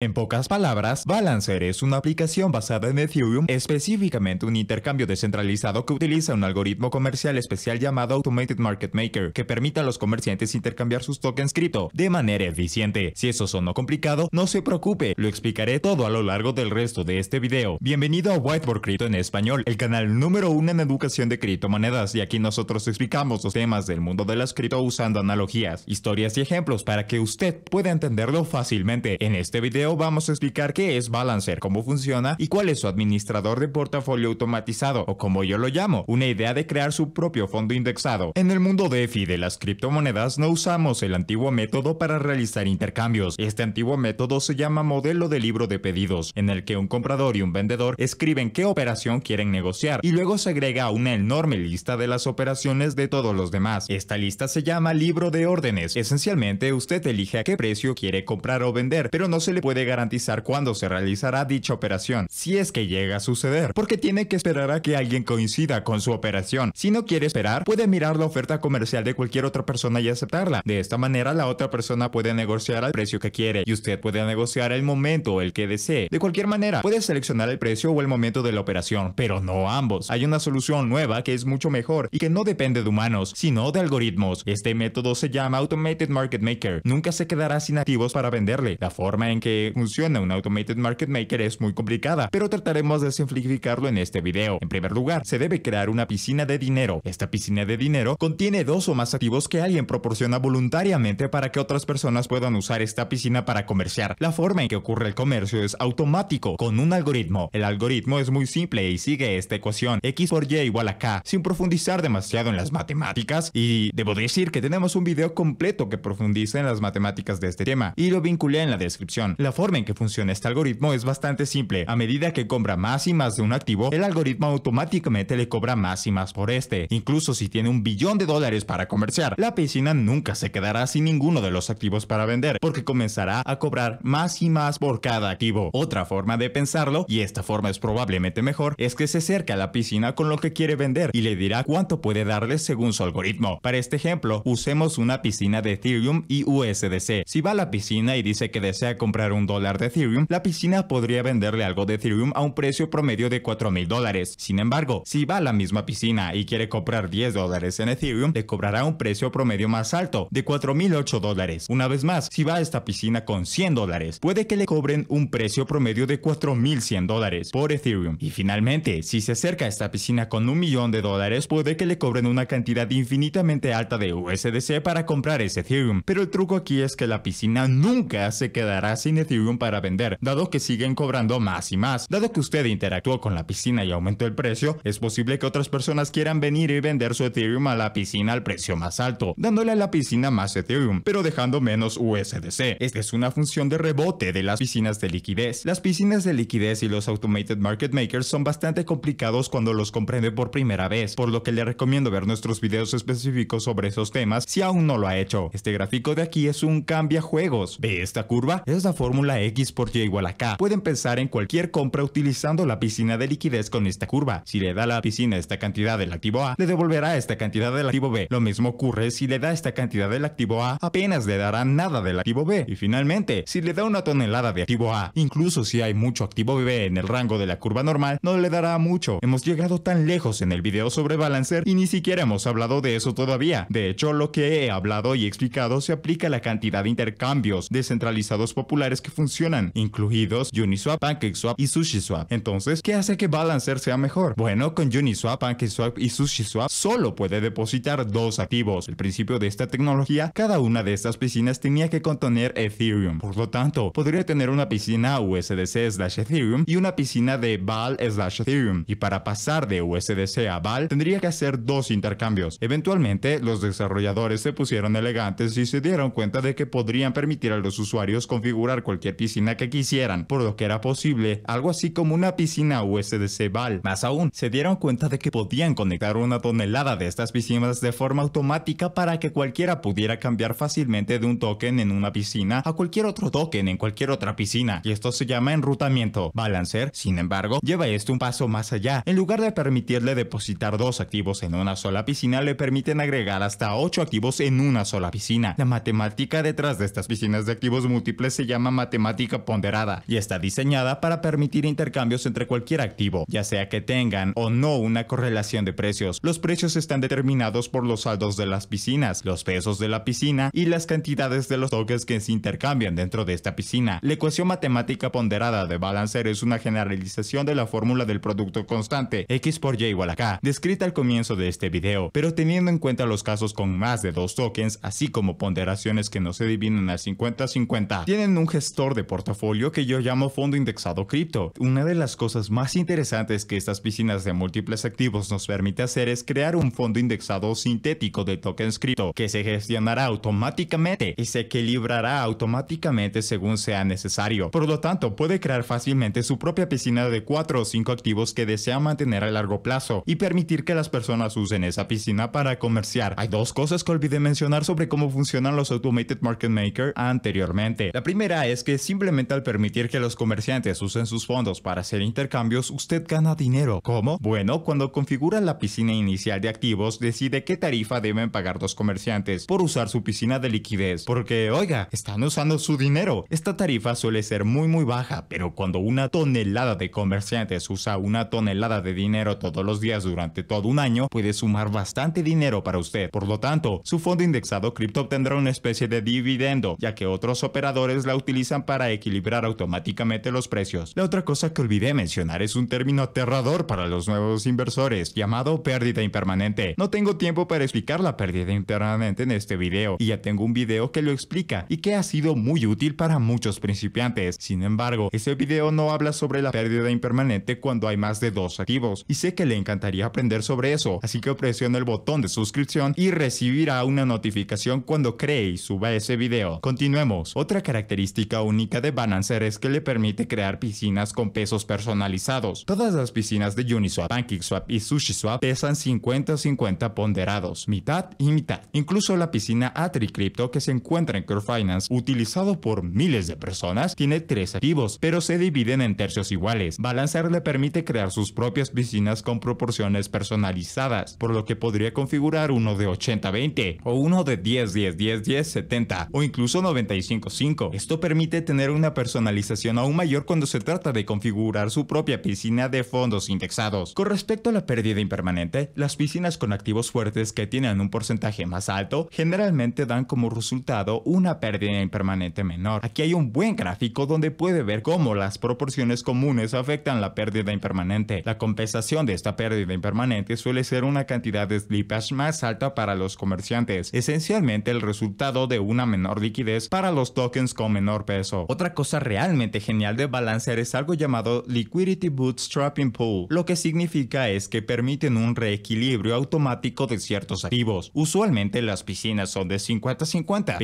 En pocas palabras, Balancer es una aplicación basada en Ethereum, específicamente un intercambio descentralizado que utiliza un algoritmo comercial especial llamado Automated Market Maker, que permite a los comerciantes intercambiar sus tokens cripto de manera eficiente. Si eso sonó complicado, no se preocupe, lo explicaré todo a lo largo del resto de este video. Bienvenido a Whiteboard Crypto en español, el canal número uno en educación de criptomonedas, y aquí nosotros explicamos los temas del mundo de las cripto usando analogías, historias y ejemplos para que usted pueda entenderlo fácilmente. En este video vamos a explicar qué es Balancer, cómo funciona y cuál es su administrador de portafolio automatizado, o como yo lo llamo, una idea de crear su propio fondo indexado. En el mundo de EFI de las criptomonedas no usamos el antiguo método para realizar intercambios. Este antiguo método se llama modelo de libro de pedidos, en el que un comprador y un vendedor escriben qué operación quieren negociar y luego se agrega una enorme lista de las operaciones de todos los demás. Esta lista se llama libro de órdenes. Esencialmente usted elige a qué precio quiere comprar o vender, pero no se le puede garantizar cuándo se realizará dicha operación, si es que llega a suceder, porque tiene que esperar a que alguien coincida con su operación. Si no quiere esperar, puede mirar la oferta comercial de cualquier otra persona y aceptarla. De esta manera, la otra persona puede negociar al precio que quiere y usted puede negociar el momento el que desee. De cualquier manera, puede seleccionar el precio o el momento de la operación, pero no ambos. Hay una solución nueva que es mucho mejor y que no depende de humanos, sino de algoritmos. Este método se llama Automated Market Maker. Nunca se quedará sin activos para venderle. La forma en que funciona un Automated Market Maker es muy complicada, pero trataremos de simplificarlo en este video. En primer lugar, se debe crear una piscina de dinero. Esta piscina de dinero contiene dos o más activos que alguien proporciona voluntariamente para que otras personas puedan usar esta piscina para comerciar. La forma en que ocurre el comercio es automático, con un algoritmo. El algoritmo es muy simple y sigue esta ecuación, x por y igual a k, sin profundizar demasiado en las matemáticas, y debo decir que tenemos un video completo que profundiza en las matemáticas de este tema, y lo vinculé en la descripción. La forma en que funciona este algoritmo es bastante simple. A medida que compra más y más de un activo, el algoritmo automáticamente le cobra más y más por este. Incluso si tiene un billón de dólares para comerciar, la piscina nunca se quedará sin ninguno de los activos para vender, porque comenzará a cobrar más y más por cada activo. Otra forma de pensarlo, y esta forma es probablemente mejor, es que se acerca a la piscina con lo que quiere vender y le dirá cuánto puede darle según su algoritmo. Para este ejemplo, usemos una piscina de Ethereum y USDC. Si va a la piscina y dice que desea comprar un dólar de Ethereum, la piscina podría venderle algo de Ethereum a un precio promedio de $4,000 dólares. Sin embargo, si va a la misma piscina y quiere comprar 10 dólares en Ethereum, le cobrará un precio promedio más alto, de 4.008 dólares. Una vez más, si va a esta piscina con 100 dólares, puede que le cobren un precio promedio de 4.100 dólares por Ethereum. Y finalmente, si se acerca a esta piscina con un millón de dólares, puede que le cobren una cantidad infinitamente alta de USDC para comprar ese Ethereum. Pero el truco aquí es que la piscina nunca se quedará sin Ethereum para vender, dado que siguen cobrando más y más. Dado que usted interactuó con la piscina y aumentó el precio, es posible que otras personas quieran venir y vender su Ethereum a la piscina al precio más alto, dándole a la piscina más Ethereum, pero dejando menos USDC. Esta es una función de rebote de las piscinas de liquidez. Las piscinas de liquidez y los automated market makers son bastante complicados cuando los comprende por primera vez, por lo que le recomiendo ver nuestros videos específicos sobre esos temas si aún no lo ha hecho. Este gráfico de aquí es un cambia juegos. ¿Ve esta curva? Es la fórmula la X por Y igual a K. Pueden pensar en cualquier compra utilizando la piscina de liquidez con esta curva. Si le da la piscina esta cantidad del activo A, le devolverá esta cantidad del activo B. Lo mismo ocurre si le da esta cantidad del activo A, apenas le dará nada del activo B. Y finalmente, si le da una tonelada de activo A, incluso si hay mucho activo B en el rango de la curva normal, no le dará mucho. Hemos llegado tan lejos en el video sobre Balancer y ni siquiera hemos hablado de eso todavía. De hecho, lo que he hablado y explicado se aplica a la cantidad de intercambios descentralizados populares que funcionan, incluidos Uniswap, PancakeSwap y SushiSwap. Entonces, ¿qué hace que Balancer sea mejor? Bueno, con Uniswap, PancakeSwap y SushiSwap solo puede depositar dos activos. El principio de esta tecnología, cada una de estas piscinas tenía que contener Ethereum. Por lo tanto, podría tener una piscina USDC slash Ethereum y una piscina de BAL slash Ethereum. Y para pasar de USDC a BAL, tendría que hacer dos intercambios. Eventualmente, los desarrolladores se pusieron elegantes y se dieron cuenta de que podrían permitir a los usuarios configurar cualquier cualquier piscina que quisieran, por lo que era posible algo así como una piscina USDC Val. Más aún, se dieron cuenta de que podían conectar una tonelada de estas piscinas de forma automática para que cualquiera pudiera cambiar fácilmente de un token en una piscina a cualquier otro token en cualquier otra piscina, y esto se llama enrutamiento. Balancer, sin embargo, lleva esto un paso más allá. En lugar de permitirle depositar dos activos en una sola piscina, le permiten agregar hasta ocho activos en una sola piscina. La matemática detrás de estas piscinas de activos múltiples se llama matemática matemática ponderada y está diseñada para permitir intercambios entre cualquier activo, ya sea que tengan o no una correlación de precios. Los precios están determinados por los saldos de las piscinas, los pesos de la piscina y las cantidades de los tokens que se intercambian dentro de esta piscina. La ecuación matemática ponderada de Balancer es una generalización de la fórmula del producto constante X por Y igual a K, descrita al comienzo de este video, pero teniendo en cuenta los casos con más de dos tokens, así como ponderaciones que no se dividen a 50-50, tienen un gestor de portafolio que yo llamo fondo indexado cripto. Una de las cosas más interesantes que estas piscinas de múltiples activos nos permite hacer es crear un fondo indexado sintético de tokens cripto que se gestionará automáticamente y se equilibrará automáticamente según sea necesario. Por lo tanto, puede crear fácilmente su propia piscina de 4 o 5 activos que desea mantener a largo plazo y permitir que las personas usen esa piscina para comerciar. Hay dos cosas que olvidé mencionar sobre cómo funcionan los Automated Market Maker anteriormente. La primera es que simplemente al permitir que los comerciantes usen sus fondos para hacer intercambios, usted gana dinero. ¿Cómo? Bueno, cuando configura la piscina inicial de activos, decide qué tarifa deben pagar los comerciantes por usar su piscina de liquidez, porque, oiga, están usando su dinero. Esta tarifa suele ser muy muy baja, pero cuando una tonelada de comerciantes usa una tonelada de dinero todos los días durante todo un año, puede sumar bastante dinero para usted. Por lo tanto, su fondo indexado cripto obtendrá una especie de dividendo, ya que otros operadores la utilizan para equilibrar automáticamente los precios. La otra cosa que olvidé mencionar es un término aterrador para los nuevos inversores llamado pérdida impermanente. No tengo tiempo para explicar la pérdida impermanente en este video y ya tengo un video que lo explica y que ha sido muy útil para muchos principiantes. Sin embargo, ese video no habla sobre la pérdida impermanente cuando hay más de dos activos y sé que le encantaría aprender sobre eso, así que presiona el botón de suscripción y recibirá una notificación cuando cree y suba ese video. Continuemos. Otra característica única de Balancer es que le permite crear piscinas con pesos personalizados. Todas las piscinas de Uniswap, PancakeSwap y SushiSwap pesan 50 50 ponderados, mitad y mitad. Incluso la piscina Atricrypto que se encuentra en Finance, utilizado por miles de personas, tiene tres activos, pero se dividen en tercios iguales. Balancer le permite crear sus propias piscinas con proporciones personalizadas, por lo que podría configurar uno de 80-20 o uno de 10-10-10-10-70 o incluso 95-5. Esto permite tener una personalización aún mayor cuando se trata de configurar su propia piscina de fondos indexados. Con respecto a la pérdida impermanente, las piscinas con activos fuertes que tienen un porcentaje más alto generalmente dan como resultado una pérdida impermanente menor. Aquí hay un buen gráfico donde puede ver cómo las proporciones comunes afectan la pérdida impermanente. La compensación de esta pérdida impermanente suele ser una cantidad de slippage más alta para los comerciantes, esencialmente el resultado de una menor liquidez para los tokens con menor peso otra cosa realmente genial de Balancer es algo llamado Liquidity Bootstrapping Pool, lo que significa es que permiten un reequilibrio automático de ciertos activos. Usualmente las piscinas son de 50-50,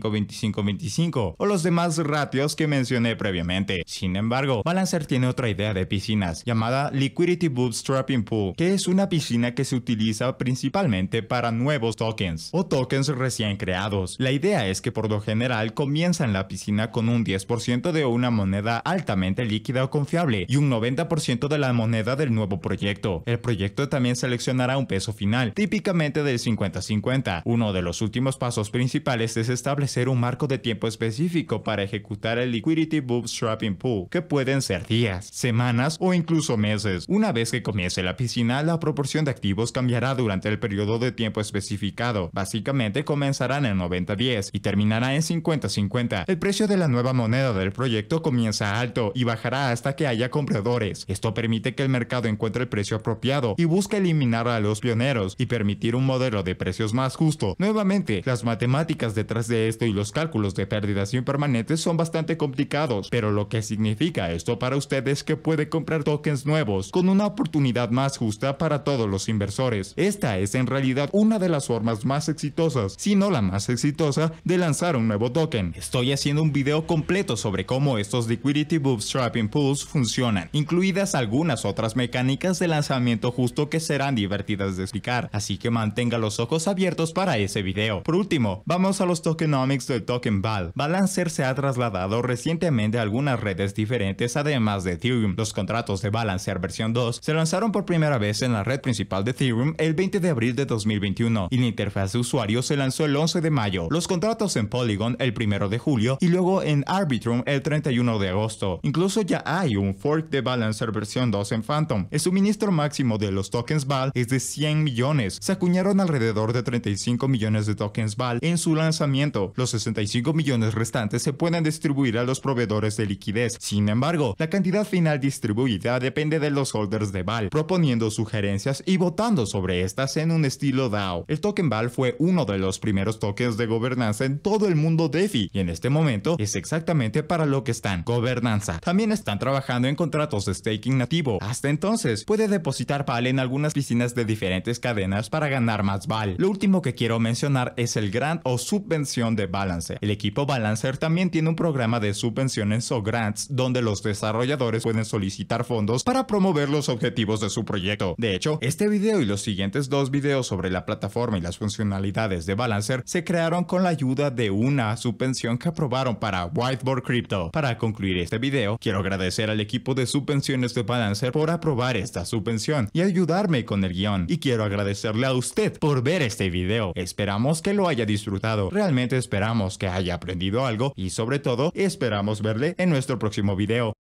25-25-25-25 o los demás ratios que mencioné previamente. Sin embargo, Balancer tiene otra idea de piscinas llamada Liquidity Bootstrapping Pool, que es una piscina que se utiliza principalmente para nuevos tokens o tokens recién creados. La idea es que por lo general comienzan piscina con un 10% de una moneda altamente líquida o confiable y un 90% de la moneda del nuevo proyecto. El proyecto también seleccionará un peso final, típicamente del 50-50. Uno de los últimos pasos principales es establecer un marco de tiempo específico para ejecutar el Liquidity Bootstrapping Pool, que pueden ser días, semanas o incluso meses. Una vez que comience la piscina, la proporción de activos cambiará durante el periodo de tiempo especificado. Básicamente comenzarán en 90-10 y terminará en 50-50. El precio de la nueva moneda del proyecto comienza alto y bajará hasta que haya compradores. Esto permite que el mercado encuentre el precio apropiado y busca eliminar a los pioneros y permitir un modelo de precios más justo. Nuevamente, las matemáticas detrás de esto y los cálculos de pérdidas impermanentes son bastante complicados, pero lo que significa esto para ustedes es que puede comprar tokens nuevos con una oportunidad más justa para todos los inversores. Esta es en realidad una de las formas más exitosas, si no la más exitosa, de lanzar un nuevo token. Estoy haciendo un video completo sobre cómo estos liquidity bootstrapping pools funcionan, incluidas algunas otras mecánicas de lanzamiento justo que serán divertidas de explicar, así que mantenga los ojos abiertos para ese video. Por último, vamos a los tokenomics del token BAL. Balancer se ha trasladado recientemente a algunas redes diferentes además de Ethereum. Los contratos de Balancer versión 2 se lanzaron por primera vez en la red principal de Ethereum el 20 de abril de 2021 y la interfaz de usuario se lanzó el 11 de mayo. Los contratos en Polygon el 1 de julio y luego en Arbitrum el 31 de agosto. Incluso ya hay un fork de Balancer versión 2 en Phantom. El suministro máximo de los tokens BAL es de 100 millones. Se acuñaron alrededor de 35 millones de tokens BAL en su lanzamiento. Los 65 millones restantes se pueden distribuir a los proveedores de liquidez. Sin embargo, la cantidad final distribuida depende de los holders de BAL, proponiendo sugerencias y votando sobre estas en un estilo DAO. El token BAL fue uno de los primeros tokens de gobernanza en todo el mundo DeFi y en este momento momento es exactamente para lo que están, gobernanza. También están trabajando en contratos de staking nativo. Hasta entonces, puede depositar PAL en algunas piscinas de diferentes cadenas para ganar más VAL. Lo último que quiero mencionar es el grant o subvención de Balancer. El equipo Balancer también tiene un programa de subvenciones o grants donde los desarrolladores pueden solicitar fondos para promover los objetivos de su proyecto. De hecho, este video y los siguientes dos videos sobre la plataforma y las funcionalidades de Balancer se crearon con la ayuda de una subvención que aprobó para Whiteboard Crypto. Para concluir este video, quiero agradecer al equipo de subvenciones de Balancer por aprobar esta subvención y ayudarme con el guión. Y quiero agradecerle a usted por ver este video. Esperamos que lo haya disfrutado. Realmente esperamos que haya aprendido algo y sobre todo esperamos verle en nuestro próximo video.